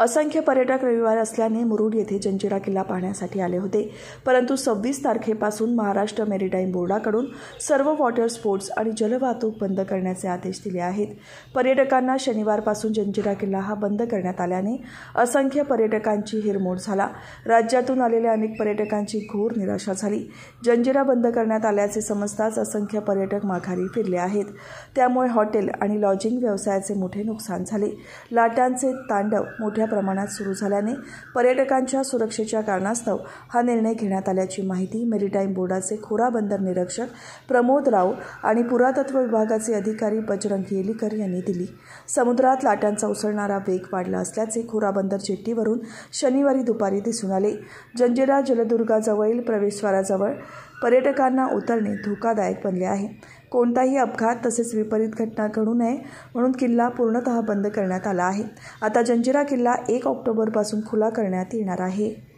असंख्य पर्यटक रविवार असल्याने मुरुड येथे जंजिरा किल्ला पाहण्यासाठी आले होते परंतु सव्वीस तारखेपासून महाराष्ट्र मेरीटाईम बोर्डाकडून सर्व वॉटर स्पोर्ट्स आणि जलवाहतूक बंद करण्याचे आदेश दिले आहेत पर्यटकांना शनिवारपासून जंजिरा किल्ला हा बंद करण्यात आल्याने असंख्य पर्यटकांची हिरमोड झाला राज्यातून आलेल्या अनेक पर्यटकांची घोर निराशा झाली जंजिरा बंद करण्यात आल्याचे समजताच असंख्य पर्यटक माघारी फिरले आहेत त्यामुळे हॉटेल आणि लॉजिंग व्यवसायाचे मोठे नुकसान झाले लाटांचे तांडव मोठ्या प्रमाणात सुरू झाल्याने पर्यटकांच्या सुरक्षेच्या कारणास्तव हा निर्णय घेण्यात आल्याची माहिती मेरीटाईम बोर्डाचे खोरा बंदर निरीक्षक प्रमोद राव आणि पुरातत्व विभागाचे अधिकारी बजरंग येलीकर यांनी दिली समुद्रात लाटांचा उसळणारा वेग वाढला असल्याचे खोरा बंदर जेट्टीवरून शनिवारी दुपारी दिसून आले जंजिरा जलदुर्गाजवळील प्रवेशद्वाराजवळ पर्यटकांना उतरणे धोकादायक बनले आहे कोणताही अपघात तसेच विपरीत घटना घडू नये म्हणून किल्ला पूर्णतः बंद करण्यात आला आहे आता जंजिरा किल्ला एक ऑक्टोबरपासून खुला करण्यात येणार आहे